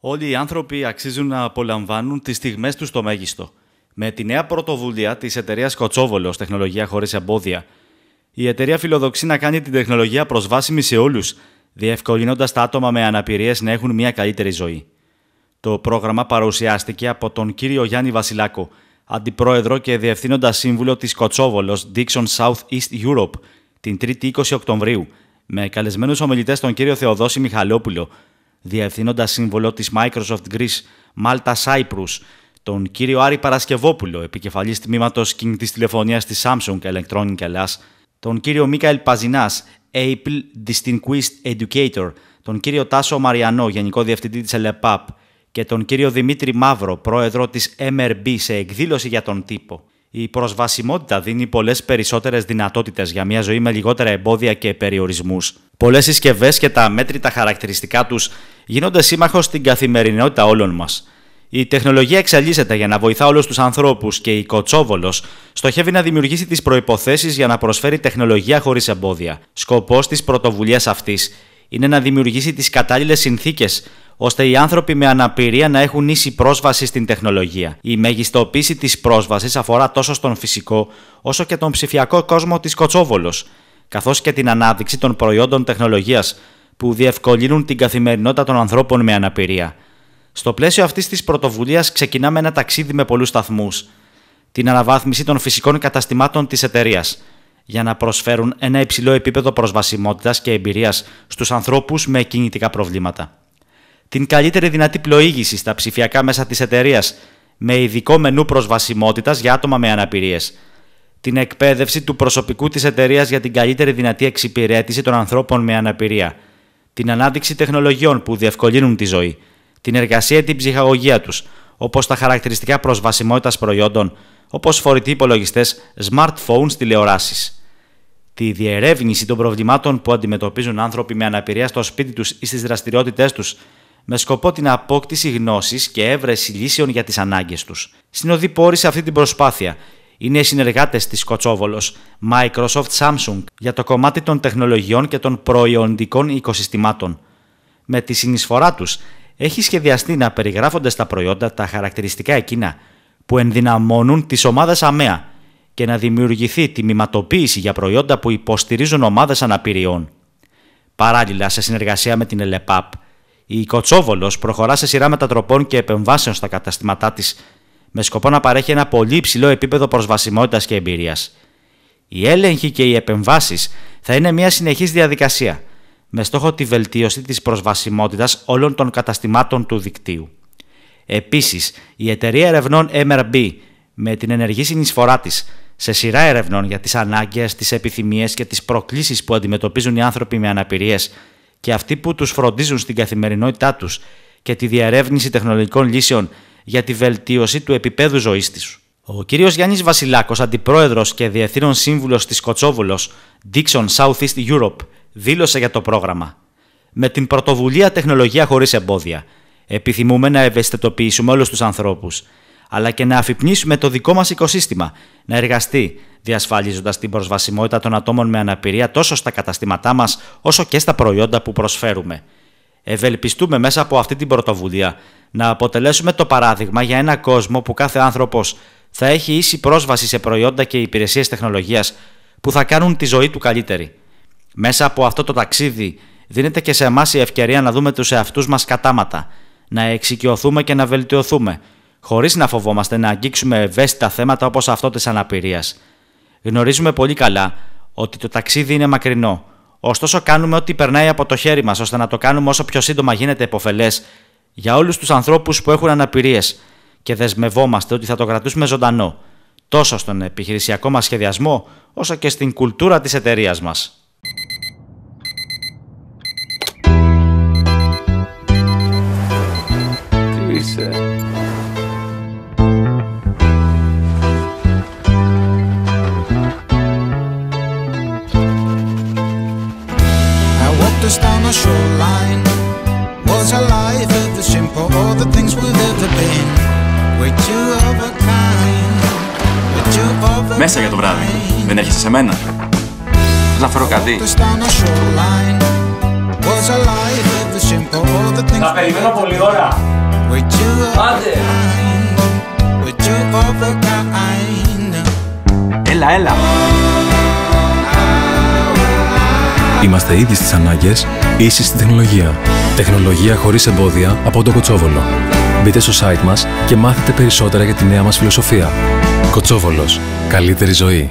Όλοι οι άνθρωποι αξίζουν να απολαμβάνουν τις στιγμές τους στο μέγιστο. Με τη νέα πρωτοβουλία της εταιρείας Κοτσόβολος Τεχνολογία Χωρίς Εμπόδια, η εταιρεία φιλοδοξεί να κάνει την τεχνολογία προσβάσιμη σε όλους, διευκολύνοντας τα άτομα με αναπηρίες να έχουν μια καλύτερη ζωή. Το πρόγραμμα παρουσιάστηκε από τον κύριο Γιάννη Βασιλάκο, αντιπρόεδρο και διευθύνοντα σύμβουλο της Κοτσόβολος Dixon East Europe, την 3η 20 Οκτωβρίου, με καλεσμένους ομιλητές τον κύριο Θεοδόση Μιχαλόπουλο, Διευθύνοντας Σύμβολο της Microsoft Greece Malta Cyprus, τον κύριο Άρη Παρασκευόπουλο, επικεφαλής τμήματος κινητής τηλεφωνίας της Samsung Electronic Ελλάς, τον κύριο Μίκαελ Παζινάς, Apple Distinguished Educator, τον κύριο Τάσο Μαριανό, Γενικό Διευθυντή της ΕΛΕΠΑΠ και τον κύριο Δημήτρη Μαύρο, πρόεδρο της MRB, σε εκδήλωση για τον τύπο. Η προσβασιμότητα δίνει πολλές περισσότερες δυνατότητες για μια ζωή με λιγότερα εμπόδια και περιορισμούς Πολλές συσκευές και τα αμέτρητα χαρακτηριστικά τους γίνονται σύμμαχος στην καθημερινότητα όλων μας. Η τεχνολογία εξελίσσεται για να βοηθά όλους τους ανθρώπους και η Κοτσόβολος στοχεύει να δημιουργήσει τις προϋποθέσεις για να προσφέρει τεχνολογία χωρίς εμπόδια. Σκοπός της πρωτοβουλίας αυτής είναι να δημιουργήσει τις κατάλληλες συνθήκες ώστε οι άνθρωποι με αναπηρία να έχουν ίση πρόσβαση στην τεχνολογία. Η μεγιστοποίηση της πρόσβασης αφορά τόσο στον φυσικό όσο και τον ψηφιακό κόσμο της Κοτσόβολος καθώς και την ανάδειξη των προϊόντων τεχνολογίας που διευκολύνουν την καθημερινότητα των ανθρώπων με αναπηρία. Στο πλαίσιο αυτής της πρωτοβουλίας ξεκινάμε ένα ταξίδι με πολλούς σταθμούς: Την αναβάθμιση των φυσικών καταστημάτων της εταιρείας για να προσφέρουν ένα υψηλό επίπεδο προσβασιμότητας και εμπειρίας στους ανθρώπους με κινητικά προβλήματα. Την καλύτερη δυνατή πλοήγηση στα ψηφιακά μέσα της εταιρείας με ειδικό μενού προσβασιμότητας για άτομα με αναπηρίες – την εκπαίδευση του προσωπικού της εταιρείας για την καλύτερη δυνατή εξυπηρέτηση των ανθρώπων με αναπηρία, την ανάδειξη τεχνολογιών που διευκολύνουν τη ζωή, την εργασία και την ψυχαγωγία τους, όπως τα χαρακτηριστικά προσβασιμότητας προϊόντων, όπως φορητοί υπολογιστές, smartphones, τηλεοράσεις. Τη διερεύνηση των προβλημάτων που αντιμετωπίζουν άνθρωποι με αναπηρία στο σπίτι τους ή στις δραστηριότητές τους, με σκοπό την απόκτηση γνώσης και έβρεση λύσεων για τις ανάγκες τους. Συνοδοιπόρησε αυτή την προσπάθεια είναι οι συνεργάτες της Κοτσόβολος Microsoft Samsung για το κομμάτι των τεχνολογιών και των προϊοντικών οικοσυστημάτων. Με τη συνεισφορά τους έχει σχεδιαστεί να περιγράφονται στα προϊόντα τα χαρακτηριστικά εκείνα που ενδυναμώνουν τις ομάδες ΑΜΕΑ και να δημιουργηθεί τιμηματοποίηση για προϊόντα που υποστηρίζουν ομάδες αναπηριών. Παράλληλα, σε συνεργασία με την ΕΛΕΠΑΠ, e η Κοτσόβολος προχωρά σε σειρά μετατροπών και επεμβάσεων στα καταστήματά της με σκοπό να παρέχει ένα πολύ υψηλό επίπεδο προσβασιμότητας και εμπειρίας. Η έλεγχη και οι επεμβάσεις θα είναι μια συνεχής διαδικασία, με στόχο τη βελτίωση της προσβασιμότητας όλων των καταστημάτων του δικτύου. Επίσης, η εταιρεία ερευνών MRB, με την ενεργή συνεισφορά της, σε σειρά ερευνών για τις ανάγκες, τις επιθυμίες και τις προκλήσεις που αντιμετωπίζουν οι άνθρωποι με αναπηρίες και αυτοί που τους φροντίζουν στην καθημερινότητά τους και τη διερεύνηση τεχνολογικών λύσεων για τη βελτίωση του επίπεδου ζωής της. Ο κ. Γιάννης Βασιλάκος, αντιπρόεδρος και διευθύνων σύμβουλος της Κοτσόβουλος Dixon Southeast Europe, δήλωσε για το πρόγραμμα. Με την πρωτοβουλία Τεχνολογία χωρίς εμπόδια, επιθυμούμε να ευαισθητοποιήσουμε όλους τους ανθρώπους, αλλά και να αφυπνίσουμε το δικό μας οικοσύστημα να εργαστεί, διασφαλίζοντας την προσβασιμότητα των ατόμων με αναπηρία τόσο στα καταστήματά μας όσο και στα προϊόντα που προσφέρουμε. Ευελπιστούμε μέσα από αυτή την πρωτοβουλία να αποτελέσουμε το παράδειγμα για ένα κόσμο που κάθε άνθρωπος θα έχει ίση πρόσβαση σε προϊόντα και υπηρεσίες τεχνολογίας που θα κάνουν τη ζωή του καλύτερη. Μέσα από αυτό το ταξίδι δίνεται και σε εμάς η ευκαιρία να δούμε τους εαυτούς μας κατάματα, να εξοικειωθούμε και να βελτιωθούμε, χωρίς να φοβόμαστε να αγγίξουμε ευαίσθητα θέματα όπως αυτό της αναπηρίας. Γνωρίζουμε πολύ καλά ότι το ταξίδι είναι μακρινό, ωστόσο κάνουμε ό,τι περνάει από το χέρι μας ώστε να το κάνουμε όσο πιο σύντομα γίνεται επωφελές για όλους τους ανθρώπους που έχουν αναπηρίες και δεσμευόμαστε ότι θα το κρατούσουμε ζωντανό τόσο στον επιχειρησιακό μας σχεδιασμό όσο και στην κουλτούρα της εταιρείας μας. I walked shoreline was our life ever simple? All the things we've ever been. We're two of a kind. We're two of a Μέσα για το βράδυ. Δεν έρχεσαι σε μένα. Θα να φέρω κάτι. Θα περιμένω πολύ ώρα. Άντε. Έλα, έλα. Είμαστε ήδη στις ανάγκες, ίσοι στην τεχνολογία. Τεχνολογία χωρίς εμπόδια από τον Κοτσόβολο. Μπείτε στο site μας και μάθετε περισσότερα για τη νέα μας φιλοσοφία. Κοτσόβολος. Καλύτερη ζωή.